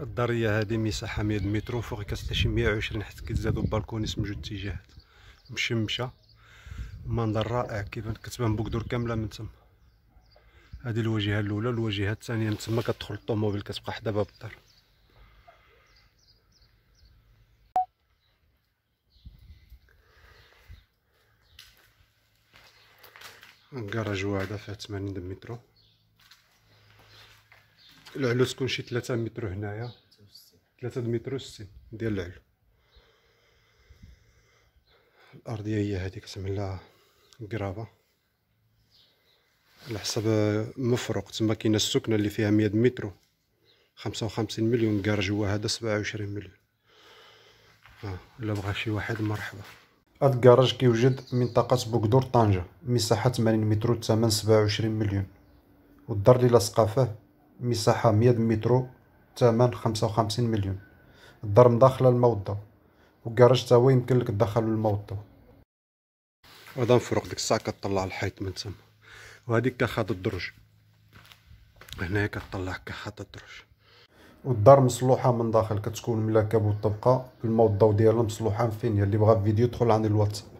الداريه هذه مساحه 100 متر ميه و 120 حيت كيتزادوا البالكونيس من جوج اتجاهات مشمشه منظر رائع كيف كتبان بوكدور كامله من تما هذه الواجهه الاولى الواجهه الثانيه من تما كتدخل الطوموبيل كتبقى حدا باب الدار الكراج واعده فيها 80 متر العلو تكون شي 3 متر هنايا 3 متر و ستين ديال العلو الارضيه هي هذيك تسمى لها على حسب آه، مفرق تما كاينه السكنه اللي فيها 100 متر 55 مليون كارج هو هذا 27 مليون اه الا بغى شي واحد مرحبا هاد الكراج كيوجد منطقة بوكدور طنجة مساحة 80 متر و 27 مليون والدار اللي لاصقة فيه مساحة 100 مترو ثمن 55 مليون الدار مداخلة الموضة وكراج تا هو يمكن لك تدخل للموضة هذا نفرق ديك الساعة كطلع الحيط من تما وهاديك كخاط الدرج هنايا كطلع كخاط الدرج والدار مصلوحة من داخل كتكون ملاكة بالطبقة الموضة ديالها مصلوحة فين اللي بغا فيديو يدخل عندي الواتساب